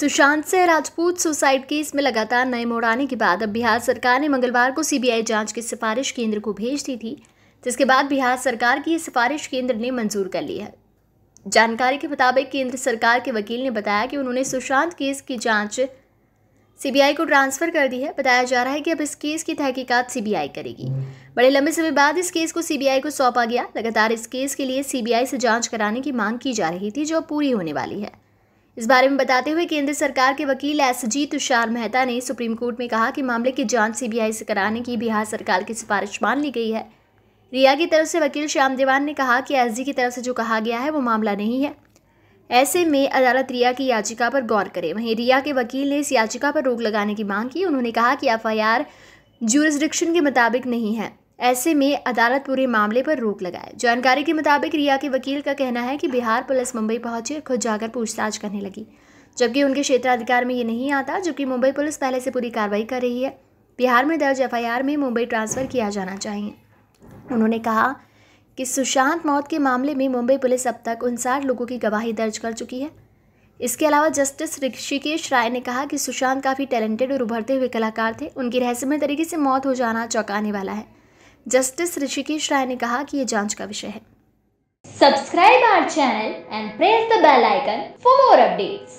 सुशांत से Rajput suicide case में लगातार नए मोड़ आने के बाद अब बिहार सरकार ने मंगलवार को सीबीआई जांच की सिफारिश केंद्र को भेज दी थी जिसके बाद बिहार सरकार की ये सिफारिश केंद्र ने मंजूर कर ली है जानकारी के मुताबिक केंद्र सरकार के वकील ने बताया कि उन्होंने सुशांत केस की जाँच सीबीआई को ट्रांसफर कर दी है बताया जा रहा है कि अब इस केस की तहकीकात सीबीआई करेगी बड़े लंबे समय बाद इस केस को सीबीआई को सौंपा गया लगातार इस केस के लिए सीबीआई से जांच कराने की मांग की जा रही थी जो पूरी होने वाली है इस बारे में बताते हुए केंद्र सरकार के वकील एसजी तुषार मेहता ने सुप्रीम कोर्ट में कहा कि मामले की जांच सीबीआई से कराने की बिहार सरकार की सिफारिश मान ली गई है रिया की तरफ से वकील श्याम देवान ने कहा कि एसजी की तरफ से जो कहा गया है वो मामला नहीं है ऐसे में अदालत रिया की याचिका पर गौर करे वहीं रिया के वकील ने इस याचिका पर रोक लगाने की मांग की उन्होंने कहा कि एफ आई के मुताबिक नहीं है ऐसे में अदालत पूरे मामले पर रोक लगाए जानकारी के मुताबिक रिया के वकील का कहना है कि बिहार पुलिस मुंबई पहुंची और खुद जाकर पूछताछ करने लगी जबकि उनके क्षेत्राधिकार में ये नहीं आता जबकि मुंबई पुलिस पहले से पूरी कार्रवाई कर रही है बिहार में दर्ज एफ में मुंबई ट्रांसफ़र किया जाना चाहिए उन्होंने कहा कि सुशांत मौत के मामले में मुंबई पुलिस अब तक उनसाठ लोगों की गवाही दर्ज कर चुकी है इसके अलावा जस्टिस ऋषिकेश राय ने कहा कि सुशांत काफ़ी टैलेंटेड और उभरते हुए कलाकार थे उनकी रहस्यमय तरीके से मौत हो जाना चौंकाने वाला है जस्टिस ऋषिकेश राय ने कहा कि ये जांच का विषय है subscribe our channel and press the bell icon for more updates